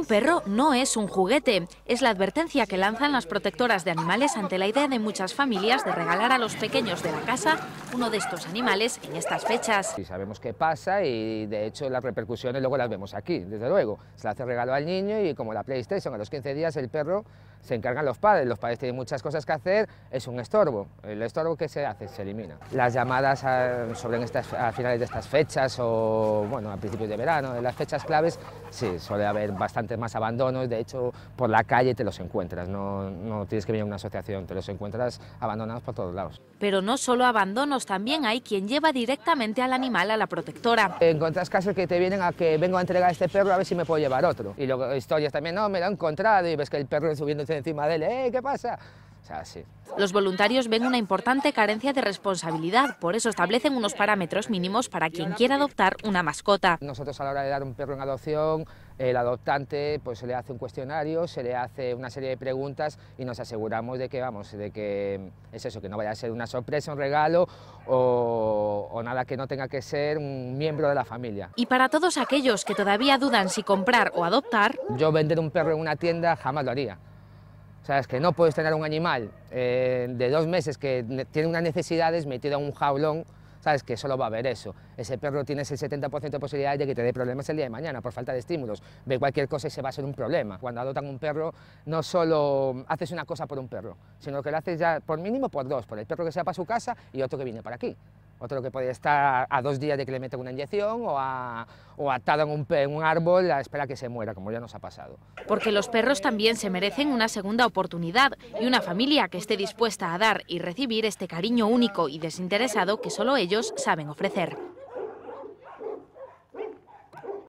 un perro no es un juguete. Es la advertencia que lanzan las protectoras de animales ante la idea de muchas familias de regalar a los pequeños de la casa uno de estos animales en estas fechas. Y sabemos qué pasa y de hecho las repercusiones luego las vemos aquí, desde luego. Se le hace regalo al niño y como la PlayStation a los 15 días el perro se encargan los padres, los padres tienen muchas cosas que hacer, es un estorbo, el estorbo que se hace se elimina. Las llamadas a, ah, sobre estas, a finales de estas fechas o bueno, a principios de verano, en las fechas claves, sí, suele haber bastante más abandonos, de hecho por la calle te los encuentras, no, no tienes que venir a una asociación, te los encuentras abandonados por todos lados. Pero no solo abandonos, también hay quien lleva directamente al animal a la protectora. Encontras casos que te vienen a que vengo a entregar a este perro a ver si me puedo llevar otro. Y luego historias también, no, me lo he encontrado y ves que el perro subiéndose encima de él, ¡eh, qué pasa! Los voluntarios ven una importante carencia de responsabilidad, por eso establecen unos parámetros mínimos para quien quiera adoptar una mascota. Nosotros a la hora de dar un perro en adopción, el adoptante pues se le hace un cuestionario, se le hace una serie de preguntas y nos aseguramos de que vamos, de que es eso, que no vaya a ser una sorpresa, un regalo o nada que no tenga que ser un miembro de la familia. Y para todos aquellos que todavía dudan si comprar o adoptar, yo vender un perro en una tienda jamás lo haría. Sabes que no puedes tener un animal eh, de dos meses que tiene unas necesidades metido en un jaulón, sabes que solo va a haber eso. Ese perro tiene el 70% de posibilidades de que te dé problemas el día de mañana por falta de estímulos. Ve cualquier cosa y se va a ser un problema. Cuando adoptan un perro, no solo haces una cosa por un perro, sino que lo haces ya por mínimo por dos, por el perro que sea para su casa y otro que viene para aquí. Otro que podría estar a dos días de que le metan una inyección o, atado en un, en un árbol a espera que se muera, como ya nos ha pasado. Porque los perros también se merecen una segunda oportunidad y una familia que esté dispuesta a dar y recibir este cariño único y desinteresado que solo ellos saben ofrecer.